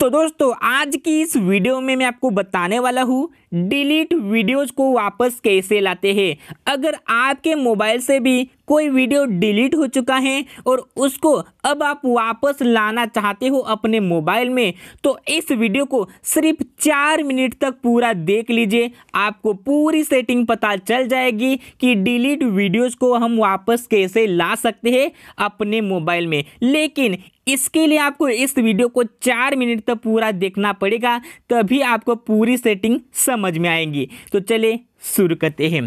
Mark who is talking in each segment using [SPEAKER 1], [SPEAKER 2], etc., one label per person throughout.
[SPEAKER 1] तो दोस्तों आज की इस वीडियो में मैं आपको बताने वाला हूँ डिलीट वीडियोज़ को वापस कैसे लाते हैं अगर आपके मोबाइल से भी कोई वीडियो डिलीट हो चुका है और उसको अब आप वापस लाना चाहते हो अपने मोबाइल में तो इस वीडियो को सिर्फ चार मिनट तक पूरा देख लीजिए आपको पूरी सेटिंग पता चल जाएगी कि डिलीट वीडियोस को हम वापस कैसे ला सकते हैं अपने मोबाइल में लेकिन इसके लिए आपको इस वीडियो को चार मिनट तक पूरा देखना पड़ेगा तभी आपको पूरी सेटिंग समझ समझ में आएंगी तो चले शुरू करते हैं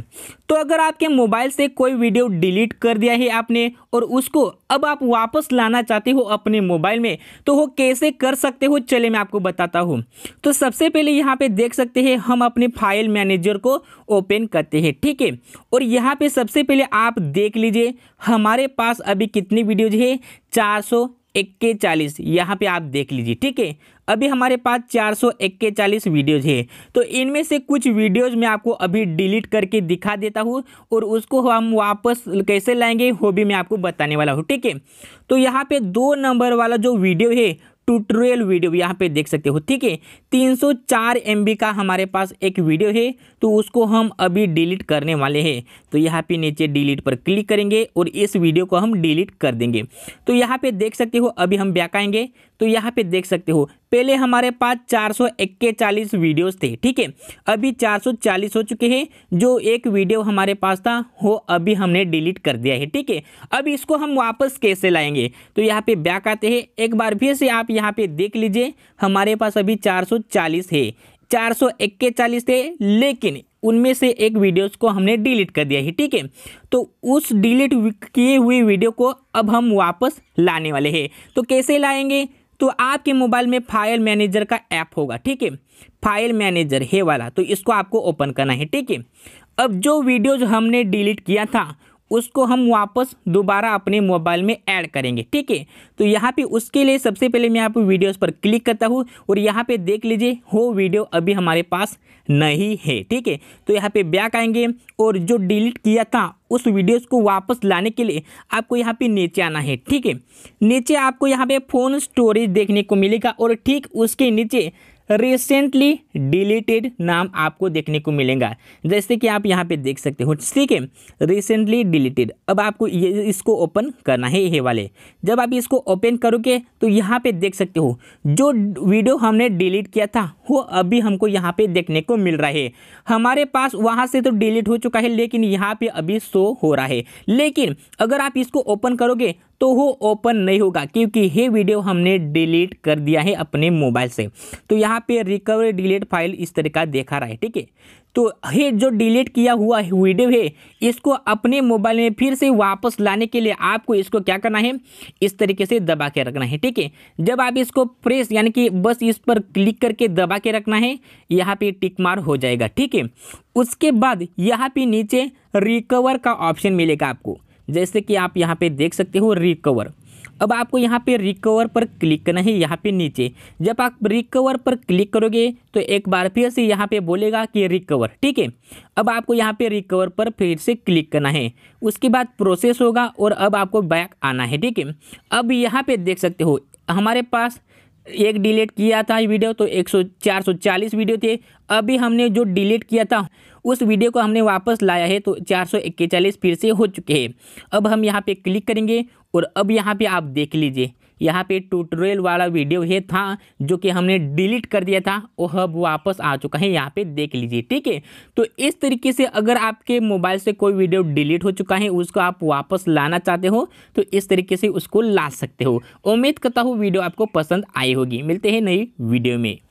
[SPEAKER 1] तो अगर आपके मोबाइल से कोई वीडियो डिलीट कर दिया है आपने और उसको अब आप वापस लाना चाहते हो अपने मोबाइल में तो वो कैसे कर सकते हो चले मैं आपको बताता हूँ तो सबसे पहले यहाँ पे देख सकते हैं हम अपने फाइल मैनेजर को ओपन करते हैं ठीक है और यहाँ पे सबसे पहले आप देख लीजिए हमारे पास अभी कितनी वीडियोज है चार सौ इक्के चालीस यहाँ पे आप देख लीजिए ठीक है अभी हमारे पास चार सौ इक्कीस वीडियोज़ है तो इनमें से कुछ वीडियोज़ मैं आपको अभी डिलीट करके दिखा देता हूँ और उसको हम वापस कैसे लाएंगे वो भी मैं आपको बताने वाला हूँ ठीक है तो यहाँ पे दो नंबर वाला जो वीडियो है ट्यूटोरियल वीडियो यहाँ पे देख सकते हो ठीक है 304 बी का हमारे पास एक वीडियो है तो उसको हम अभी डिलीट करने वाले हैं तो यहाँ पे नीचे डिलीट पर क्लिक करेंगे और इस वीडियो को हम डिलीट कर देंगे तो यहाँ पे देख सकते हो अभी हम बैक आएंगे तो यहाँ पे देख सकते हो पहले हमारे पास चार सौ चालीस वीडियोज़ थे ठीक है अभी चार सौ चालीस हो चुके हैं जो एक वीडियो हमारे पास था वो अभी हमने डिलीट कर दिया है ठीक है अब इसको हम वापस कैसे लाएंगे तो यहाँ पे बैक आते हैं एक बार फिर से आप यहाँ पे देख लीजिए हमारे पास अभी चार सौ चालीस है चार सौ चालीस थे लेकिन उनमें से एक वीडियोस को हमने डिलीट कर दिया है ठीक है तो उस डिलीट किए हुए वीडियो को अब हम वापस लाने वाले हैं तो कैसे लाएंगे तो आपके मोबाइल में फाइल मैनेजर का ऐप होगा ठीक है फाइल मैनेजर है वाला तो इसको आपको ओपन करना है ठीक है अब जो वीडियो जो हमने डिलीट किया था उसको हम वापस दोबारा अपने मोबाइल में ऐड करेंगे ठीक है तो यहाँ पे उसके लिए सबसे पहले मैं आप वीडियोस पर क्लिक करता हूँ और यहाँ पे देख लीजिए वो वीडियो अभी हमारे पास नहीं है ठीक है तो यहाँ पे बैक आएंगे और जो डिलीट किया था उस वीडियोस को वापस लाने के लिए आपको यहाँ पे नीचे आना है ठीक है नीचे आपको यहाँ पे फ़ोन स्टोरेज देखने को मिलेगा और ठीक उसके नीचे रिसेंटली डिलीटेड नाम आपको देखने को मिलेगा जैसे कि आप यहाँ पे देख सकते हो ठीक है रिसेंटली डिलीटेड अब आपको ये इसको ओपन करना है ये वाले जब आप इसको ओपन करोगे तो यहाँ पे देख सकते हो जो वीडियो हमने डिलीट किया था वो अभी हमको यहाँ पे देखने को मिल रहा है हमारे पास वहाँ से तो डिलीट हो चुका है लेकिन यहाँ पे अभी शो हो रहा है लेकिन अगर आप इसको ओपन करोगे तो वो ओपन नहीं होगा क्योंकि ये वीडियो हमने डिलीट कर दिया है अपने मोबाइल से तो यहाँ पे रिकवर डिलीट फाइल इस तरह का देखा रहा है ठीक है तो ये जो डिलीट किया हुआ वीडियो है इसको अपने मोबाइल में फिर से वापस लाने के लिए आपको इसको क्या करना है इस तरीके से दबा के रखना है ठीक है जब आप इसको प्रेस यानी कि बस इस पर क्लिक करके दबा के रखना है यहाँ पे टिक मार हो जाएगा ठीक है उसके बाद यहाँ पे नीचे रिकवर का ऑप्शन मिलेगा आपको जैसे कि आप यहाँ पे देख सकते हो रिकवर अब आपको यहाँ पे रिकवर पर क्लिक करना है यहाँ पे नीचे जब आप रिकवर पर क्लिक करोगे तो एक बार फिर से यहाँ पे बोलेगा कि रिकवर ठीक है अब आपको यहाँ पे रिकवर पर फिर से क्लिक करना है उसके बाद प्रोसेस होगा और अब आपको बैक आना है ठीक है अब यहाँ पे देख सकते हो हमारे पास एक डिलीट किया था ये वीडियो तो एक सौ चार सौ चालीस वीडियो थे अभी हमने जो डिलीट किया था उस वीडियो को हमने वापस लाया है तो चार सौ फिर से हो चुके हैं अब हम यहाँ पे क्लिक करेंगे और अब यहाँ पे आप देख लीजिए यहाँ पे ट्यूटोरियल वाला वीडियो ये था जो कि हमने डिलीट कर दिया था वो अब वापस आ चुका है यहाँ पे देख लीजिए ठीक है तो इस तरीके से अगर आपके मोबाइल से कोई वीडियो डिलीट हो चुका है उसको आप वापस लाना चाहते हो तो इस तरीके से उसको ला सकते हो उम्मीद करता हूँ वीडियो आपको पसंद आई होगी मिलते हैं नई वीडियो में